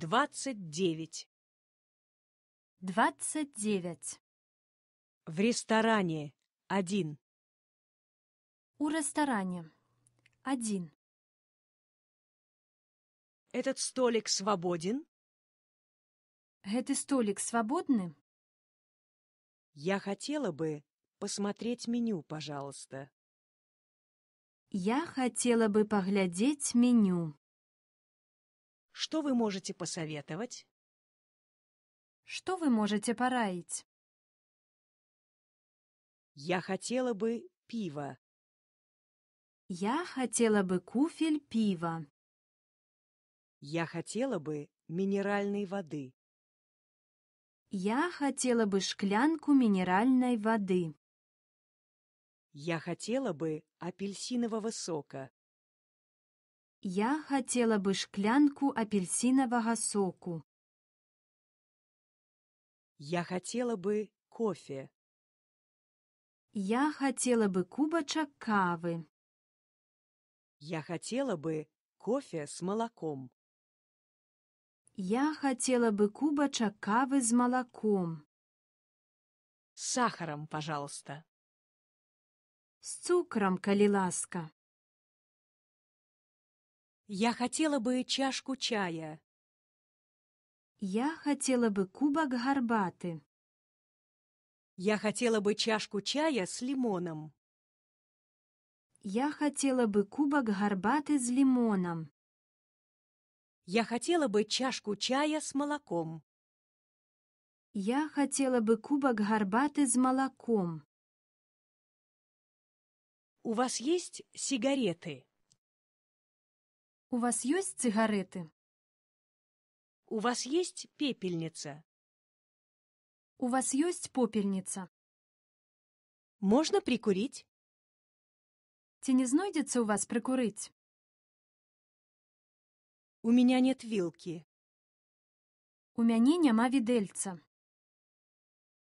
Двадцать девять. Двадцать девять. В ресторане. Один. У ресторане. Один. Этот столик свободен? этот столик свободны? Я хотела бы посмотреть меню, пожалуйста. Я хотела бы поглядеть меню. Что вы можете посоветовать? Что вы можете пораить? Я хотела бы пива. Я хотела бы куфель пива. Я хотела бы минеральной воды. Я хотела бы шклянку минеральной воды. Я хотела бы апельсинового сока. Я хотела бы шклянку апельсинового соку. Я хотела бы кофе. Я хотела бы кубочек кавы. Я хотела бы кофе с молоком. Я хотела бы кубочек кавы с молоком. С сахаром, пожалуйста. С цукром, коли ласка. Я хотела бы чашку чая. Я хотела бы кубок горбаты. Я хотела бы чашку чая с лимоном. Я хотела бы кубок горбаты с лимоном. Я хотела бы чашку чая с молоком. Я хотела бы кубок горбаты с молоком. У вас есть сигареты? У вас есть сигареты? У вас есть пепельница? У вас есть попельница? Можно прикурить? Ці не знойдется у вас прикурить? У меня нет вилки. У меня няма видельца.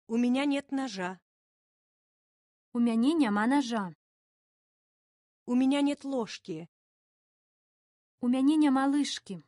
У меня нет ножа. У меня няма ножа. У меня нет ложки. У мяне няма лыжкі.